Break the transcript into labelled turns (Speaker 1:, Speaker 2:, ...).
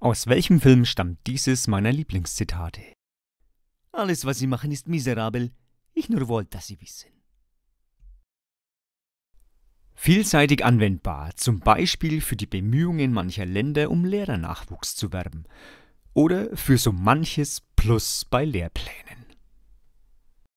Speaker 1: Aus welchem Film stammt dieses meiner Lieblingszitate?
Speaker 2: Alles, was Sie machen, ist miserabel. Ich nur wollte, dass Sie wissen.
Speaker 1: Vielseitig anwendbar, zum Beispiel für die Bemühungen mancher Länder, um Lehrernachwuchs zu werben. Oder für so manches Plus bei Lehrplänen.